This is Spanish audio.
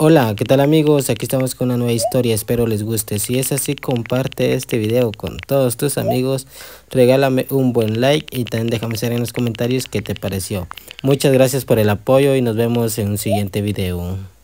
Hola, ¿qué tal amigos? Aquí estamos con una nueva historia, espero les guste. Si es así, comparte este video con todos tus amigos, regálame un buen like y también déjame saber en los comentarios qué te pareció. Muchas gracias por el apoyo y nos vemos en un siguiente video.